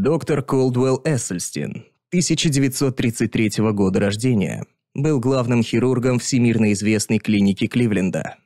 Доктор Колдвелл Эссельстин, 1933 года рождения, был главным хирургом всемирно известной клиники Кливленда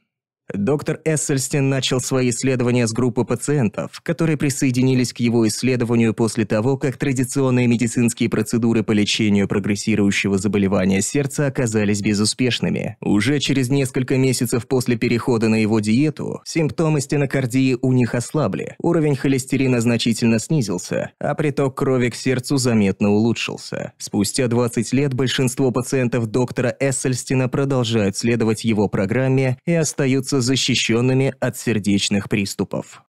доктор Эссельстен начал свои исследования с группы пациентов, которые присоединились к его исследованию после того, как традиционные медицинские процедуры по лечению прогрессирующего заболевания сердца оказались безуспешными. Уже через несколько месяцев после перехода на его диету симптомы стенокардии у них ослабли, уровень холестерина значительно снизился, а приток крови к сердцу заметно улучшился. Спустя 20 лет большинство пациентов доктора Эссельстена продолжают следовать его программе и остаются защищенными от сердечных приступов.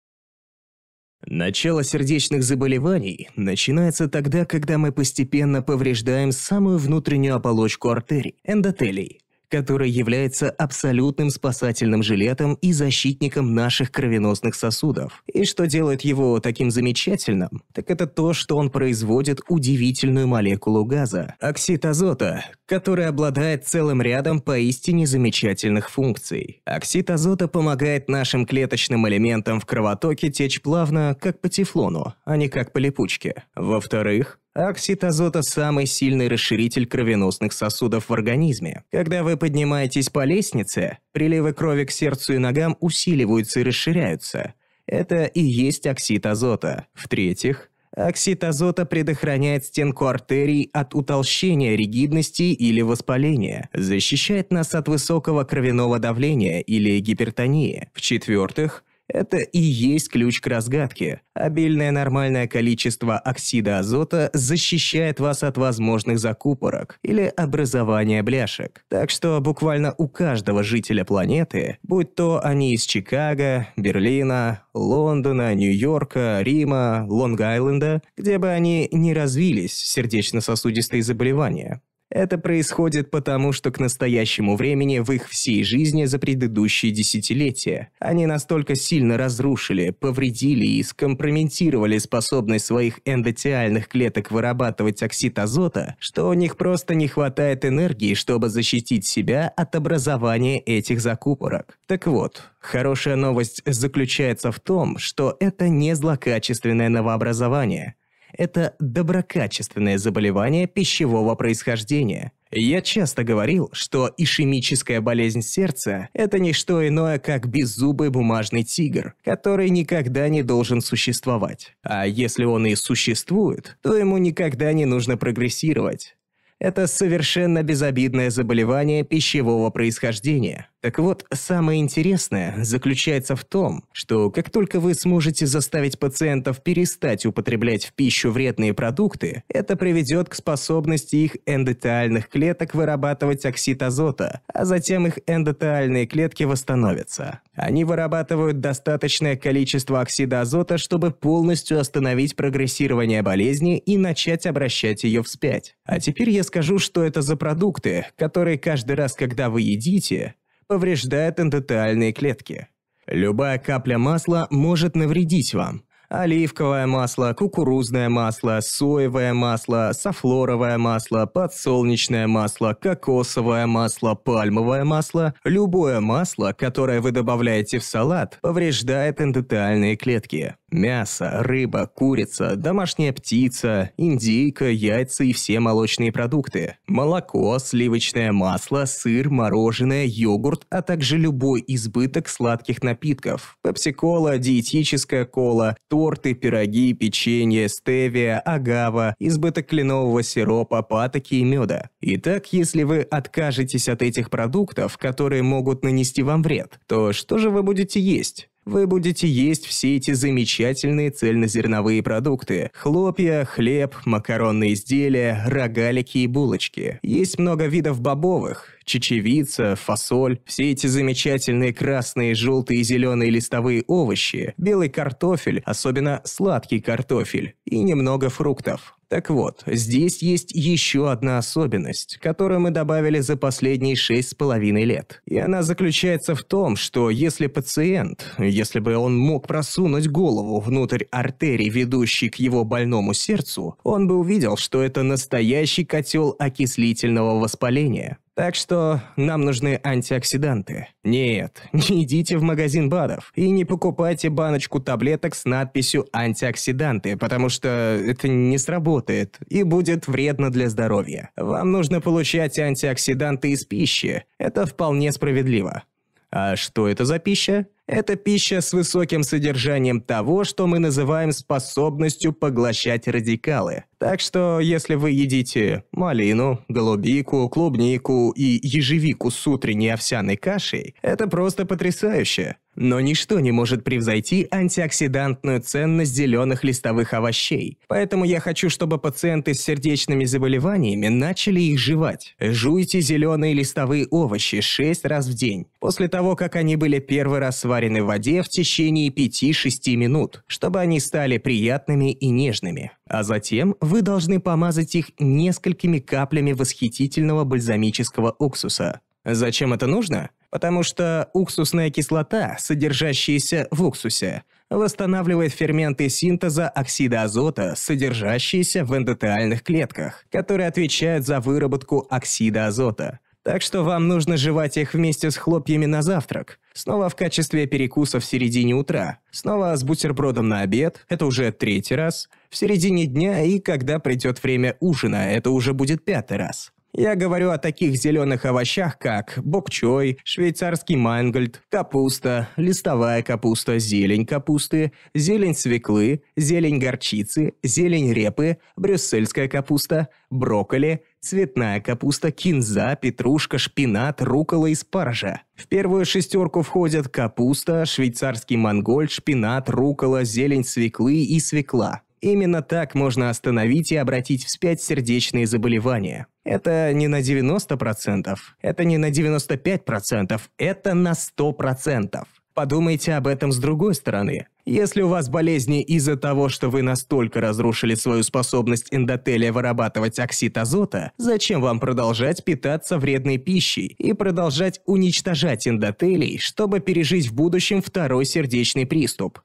Начало сердечных заболеваний начинается тогда, когда мы постепенно повреждаем самую внутреннюю оболочку артерий, эндотелий, который является абсолютным спасательным жилетом и защитником наших кровеносных сосудов. И что делает его таким замечательным, так это то, что он производит удивительную молекулу газа – оксид азота, который обладает целым рядом поистине замечательных функций. Оксид азота помогает нашим клеточным элементам в кровотоке течь плавно, как по тефлону, а не как по липучке. Во-вторых, Оксид азота – самый сильный расширитель кровеносных сосудов в организме. Когда вы поднимаетесь по лестнице, приливы крови к сердцу и ногам усиливаются и расширяются. Это и есть оксид азота. В-третьих, оксид азота предохраняет стенку артерий от утолщения, ригидности или воспаления, защищает нас от высокого кровяного давления или гипертонии. В-четвертых, это и есть ключ к разгадке. Обильное нормальное количество оксида азота защищает вас от возможных закупорок или образования бляшек. Так что буквально у каждого жителя планеты, будь то они из Чикаго, Берлина, Лондона, Нью-Йорка, Рима, Лонг-Айленда, где бы они ни развились, сердечно-сосудистые заболевания, это происходит потому, что к настоящему времени в их всей жизни за предыдущие десятилетия они настолько сильно разрушили, повредили и скомпрометировали способность своих эндотиальных клеток вырабатывать оксид азота, что у них просто не хватает энергии, чтобы защитить себя от образования этих закупорок. Так вот, хорошая новость заключается в том, что это не злокачественное новообразование –– это доброкачественное заболевание пищевого происхождения. Я часто говорил, что ишемическая болезнь сердца – это не что иное, как беззубый бумажный тигр, который никогда не должен существовать. А если он и существует, то ему никогда не нужно прогрессировать. Это совершенно безобидное заболевание пищевого происхождения – так вот, самое интересное заключается в том, что как только вы сможете заставить пациентов перестать употреблять в пищу вредные продукты, это приведет к способности их эндотеальных клеток вырабатывать оксид азота, а затем их эндотеальные клетки восстановятся. Они вырабатывают достаточное количество оксида азота, чтобы полностью остановить прогрессирование болезни и начать обращать ее вспять. А теперь я скажу, что это за продукты, которые каждый раз, когда вы едите, повреждает эндотелиальные клетки. Любая капля масла может навредить вам. Оливковое масло, кукурузное масло, соевое масло, софлоровое масло, подсолнечное масло, кокосовое масло, пальмовое масло. Любое масло, которое вы добавляете в салат, повреждает эндотелиальные клетки. Мясо, рыба, курица, домашняя птица, индейка, яйца и все молочные продукты. Молоко, сливочное масло, сыр, мороженое, йогурт, а также любой избыток сладких напитков. пепси диетическая кола, торты, пироги, печенье, стевия, агава, избыток кленового сиропа, патоки и меда. Итак, если вы откажетесь от этих продуктов, которые могут нанести вам вред, то что же вы будете есть? Вы будете есть все эти замечательные цельнозерновые продукты – хлопья, хлеб, макаронные изделия, рогалики и булочки. Есть много видов бобовых – чечевица, фасоль, все эти замечательные красные, желтые и зеленые листовые овощи, белый картофель, особенно сладкий картофель, и немного фруктов. Так вот, здесь есть еще одна особенность, которую мы добавили за последние шесть с половиной лет. И она заключается в том, что если пациент, если бы он мог просунуть голову внутрь артерии, ведущей к его больному сердцу, он бы увидел, что это настоящий котел окислительного воспаления. Так что нам нужны антиоксиданты. Нет, не идите в магазин БАДов и не покупайте баночку таблеток с надписью «антиоксиданты», потому что это не сработает и будет вредно для здоровья. Вам нужно получать антиоксиданты из пищи. Это вполне справедливо. А что это за пища? Это пища с высоким содержанием того, что мы называем способностью поглощать радикалы. Так что, если вы едите малину, голубику, клубнику и ежевику с утренней овсяной кашей, это просто потрясающе. Но ничто не может превзойти антиоксидантную ценность зеленых листовых овощей. Поэтому я хочу, чтобы пациенты с сердечными заболеваниями начали их жевать. Жуйте зеленые листовые овощи 6 раз в день, после того, как они были первый раз сварены в воде в течение 5-6 минут, чтобы они стали приятными и нежными. А затем вы должны помазать их несколькими каплями восхитительного бальзамического уксуса. Зачем это нужно? потому что уксусная кислота, содержащаяся в уксусе, восстанавливает ферменты синтеза оксида азота, содержащиеся в эндотеальных клетках, которые отвечают за выработку оксида азота. Так что вам нужно жевать их вместе с хлопьями на завтрак, снова в качестве перекуса в середине утра, снова с бутербродом на обед, это уже третий раз, в середине дня и когда придет время ужина, это уже будет пятый раз. Я говорю о таких зеленых овощах, как бокчой, швейцарский мангольд, капуста, листовая капуста, зелень капусты, зелень свеклы, зелень горчицы, зелень репы, брюссельская капуста, брокколи, цветная капуста, кинза, петрушка, шпинат, рукола и спаржа. В первую шестерку входят капуста, швейцарский мангольд, шпинат, рукола, зелень свеклы и свекла. Именно так можно остановить и обратить вспять сердечные заболевания. Это не на 90%, это не на 95%, это на 100%. Подумайте об этом с другой стороны. Если у вас болезни из-за того, что вы настолько разрушили свою способность эндотелия вырабатывать оксид азота, зачем вам продолжать питаться вредной пищей и продолжать уничтожать эндотелий, чтобы пережить в будущем второй сердечный приступ?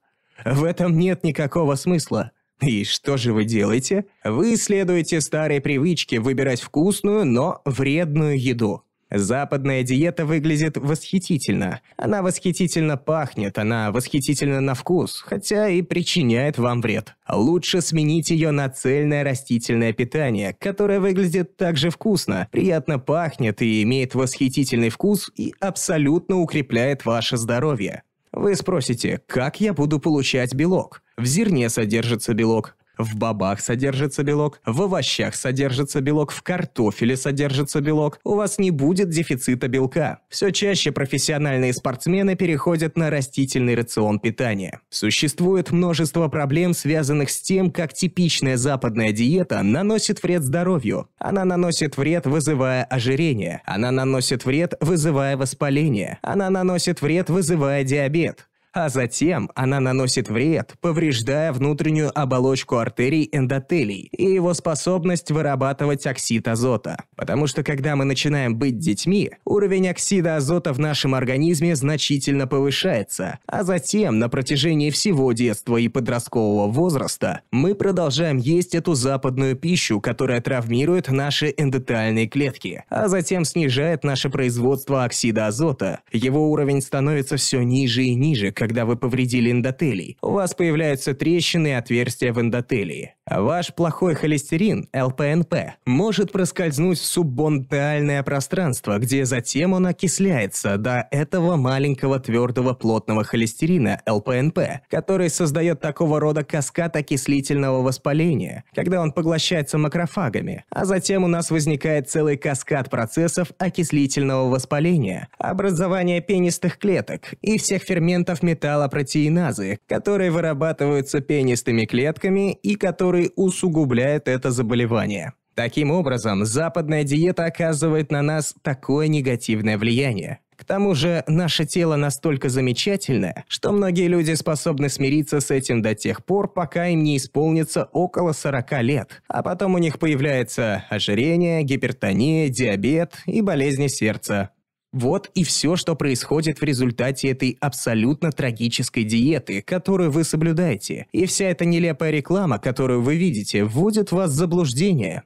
В этом нет никакого смысла. И что же вы делаете? Вы следуете старой привычке выбирать вкусную, но вредную еду. Западная диета выглядит восхитительно. Она восхитительно пахнет, она восхитительно на вкус, хотя и причиняет вам вред. Лучше сменить ее на цельное растительное питание, которое выглядит также вкусно, приятно пахнет и имеет восхитительный вкус и абсолютно укрепляет ваше здоровье. Вы спросите, как я буду получать белок? В зерне содержится белок, в бобах содержится белок, в овощах содержится белок, в картофеле содержится белок. У вас не будет дефицита белка. Все чаще профессиональные спортсмены переходят на растительный рацион питания. Существует множество проблем, связанных с тем, как типичная западная диета наносит вред здоровью. Она наносит вред, вызывая ожирение. Она наносит вред, вызывая воспаление. Она наносит вред, вызывая диабет а затем она наносит вред, повреждая внутреннюю оболочку артерий эндотелий и его способность вырабатывать оксид азота. Потому что когда мы начинаем быть детьми, уровень оксида азота в нашем организме значительно повышается, а затем на протяжении всего детства и подросткового возраста мы продолжаем есть эту западную пищу, которая травмирует наши эндотелиальные клетки, а затем снижает наше производство оксида азота. Его уровень становится все ниже и ниже, когда когда вы повредили эндотелий, у вас появляются трещины и отверстия в эндотелии. Ваш плохой холестерин, ЛПНП, может проскользнуть в суббондальное пространство, где затем он окисляется до этого маленького твердого плотного холестерина, ЛПНП, который создает такого рода каскад окислительного воспаления, когда он поглощается макрофагами, а затем у нас возникает целый каскад процессов окислительного воспаления, образование пенистых клеток и всех ферментов металлопротеиназы, которые вырабатываются пенистыми клетками и которые усугубляют это заболевание. Таким образом, западная диета оказывает на нас такое негативное влияние. К тому же, наше тело настолько замечательное, что многие люди способны смириться с этим до тех пор, пока им не исполнится около 40 лет, а потом у них появляется ожирение, гипертония, диабет и болезни сердца. Вот и все, что происходит в результате этой абсолютно трагической диеты, которую вы соблюдаете. И вся эта нелепая реклама, которую вы видите, вводит вас в заблуждение.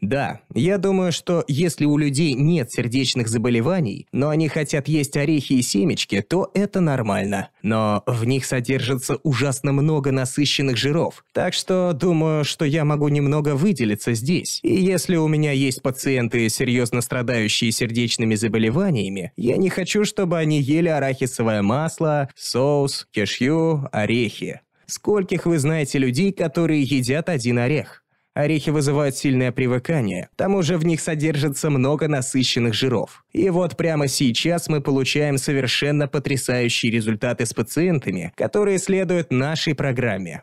Да, я думаю, что если у людей нет сердечных заболеваний, но они хотят есть орехи и семечки, то это нормально. Но в них содержится ужасно много насыщенных жиров. Так что думаю, что я могу немного выделиться здесь. И если у меня есть пациенты, серьезно страдающие сердечными заболеваниями, я не хочу, чтобы они ели арахисовое масло, соус, кешью, орехи. Скольких вы знаете людей, которые едят один орех? Орехи вызывают сильное привыкание, к тому же в них содержится много насыщенных жиров. И вот прямо сейчас мы получаем совершенно потрясающие результаты с пациентами, которые следуют нашей программе.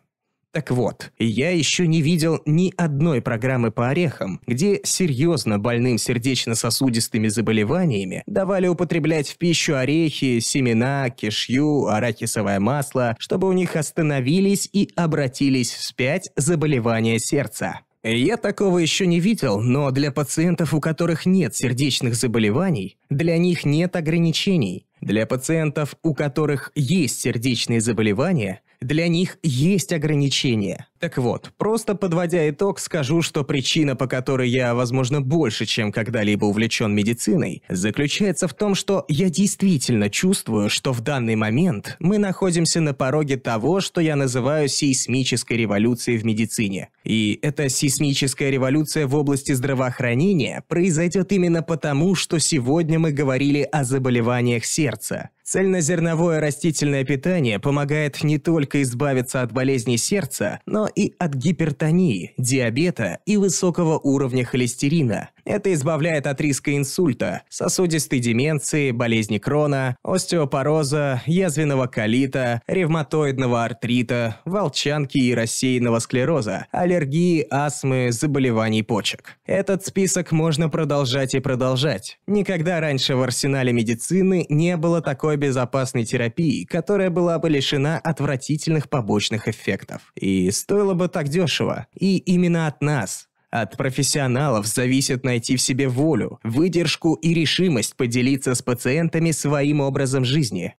Так вот, я еще не видел ни одной программы по орехам, где серьезно больным сердечно-сосудистыми заболеваниями давали употреблять в пищу орехи, семена, кишью, арахисовое масло, чтобы у них остановились и обратились вспять заболевания сердца. Я такого еще не видел, но для пациентов, у которых нет сердечных заболеваний, для них нет ограничений. Для пациентов, у которых есть сердечные заболевания, для них есть ограничения. Так вот, просто подводя итог, скажу, что причина, по которой я, возможно, больше, чем когда-либо увлечен медициной, заключается в том, что я действительно чувствую, что в данный момент мы находимся на пороге того, что я называю сейсмической революцией в медицине. И эта сейсмическая революция в области здравоохранения произойдет именно потому, что сегодня мы говорили о заболеваниях сердца – Цельнозерновое растительное питание помогает не только избавиться от болезней сердца, но и от гипертонии, диабета и высокого уровня холестерина, это избавляет от риска инсульта, сосудистой деменции, болезни крона, остеопороза, язвенного колита, ревматоидного артрита, волчанки и рассеянного склероза, аллергии, астмы, заболеваний почек. Этот список можно продолжать и продолжать. Никогда раньше в арсенале медицины не было такой безопасной терапии, которая была бы лишена отвратительных побочных эффектов. И стоило бы так дешево. И именно от нас, от профессионалов зависит найти в себе волю, выдержку и решимость поделиться с пациентами своим образом жизни.